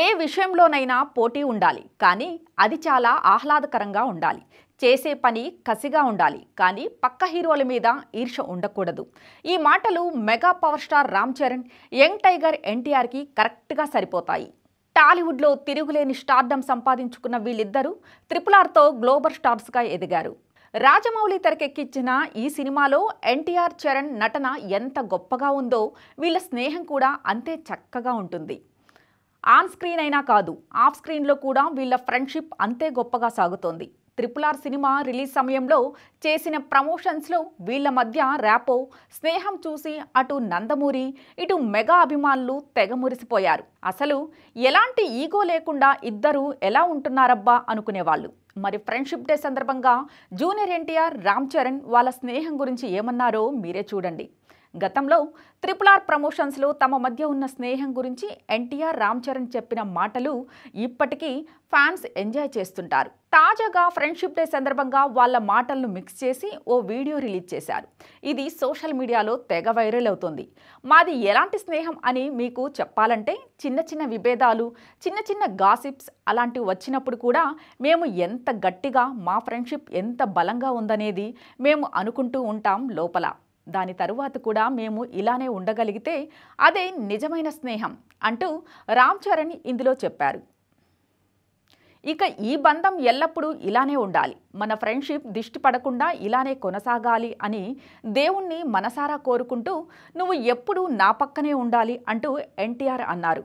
ఏ విషయంలోనైనా పోటీ ఉండాలి కానీ అది చాలా ఆహ్లాదకరంగా ఉండాలి చేసే పని కసిగా ఉండాలి కానీ పక్క హీరోల మీద ఈర్ష ఉండకూడదు ఈ మాటలు mega power star Ram Charan young tiger ఎన్టీఆర్కి కరెక్ట్గా సరిపోతాయి టాలీవుడ్లో తిరుగులేని స్టార్డమ్ సంపాదించుకున్న వీళ్ళిద్దరూ త్రిపులార్తో గ్లోబల్ స్టార్స్గా ఎదిగారు రాజమౌళి తెరకెక్కించిన ఈ సినిమాలో ఎన్టీఆర్ చరణ్ నటన ఎంత గొప్పగా ఉందో వీళ్ళ స్నేహం కూడా అంతే చక్కగా ఉంటుంది ఆన్ స్క్రీన్ అయినా కాదు ఆఫ్ స్క్రీన్లో కూడా వీళ్ళ ఫ్రెండ్షిప్ అంతే గొప్పగా సాగుతోంది త్రిపుల్ ఆర్ సినిమా రిలీజ్ సమయంలో చేసిన ప్రమోషన్స్లో వీళ్ళ మధ్య ర్యాపో స్నేహం చూసి అటు నందమూరి ఇటు మెగా అభిమానులు తెగ మురిసిపోయారు అసలు ఎలాంటి ఈగో లేకుండా ఇద్దరు ఎలా ఉంటున్నారబ్బా అనుకునేవాళ్ళు మరి ఫ్రెండ్షిప్ డే సందర్భంగా జూనియర్ ఎన్టీఆర్ రామ్ చరణ్ వాళ్ళ స్నేహం గురించి ఏమన్నారో మీరే చూడండి గతంలో త్రిపుల్ ఆర్ ప్రమోషన్స్లో తమ మధ్య ఉన్న స్నేహం గురించి ఎన్టీఆర్ రామ్ చరణ్ చెప్పిన మాటలు ఇప్పటికీ ఫ్యాన్స్ ఎంజాయ్ చేస్తుంటారు తాజాగా ఫ్రెండ్షిప్ డే సందర్భంగా వాళ్ళ మాటలను మిక్స్ చేసి ఓ వీడియో రిలీజ్ చేశారు ఇది సోషల్ మీడియాలో తెగ వైరల్ అవుతుంది మాది ఎలాంటి స్నేహం అని మీకు చెప్పాలంటే చిన్న చిన్న విభేదాలు చిన్న చిన్న గాసిప్స్ అలాంటివి వచ్చినప్పుడు కూడా మేము ఎంత గట్టిగా మా ఫ్రెండ్షిప్ ఎంత బలంగా ఉందనేది మేము అనుకుంటూ ఉంటాం లోపల దాని తరువాత కూడా మేము ఇలానే ఉండగలిగితే అదే నిజమైన స్నేహం అంటూ రామ్ చరణ్ ఇందులో చెప్పారు ఇక ఈ బంధం ఎల్లప్పుడూ ఇలానే ఉండాలి మన ఫ్రెండ్షిప్ దిష్టి పడకుండా ఇలానే కొనసాగాలి అని దేవుణ్ణి మనసారా కోరుకుంటూ నువ్వు ఎప్పుడూ నా పక్కనే ఉండాలి అంటూ ఎన్టీఆర్ అన్నారు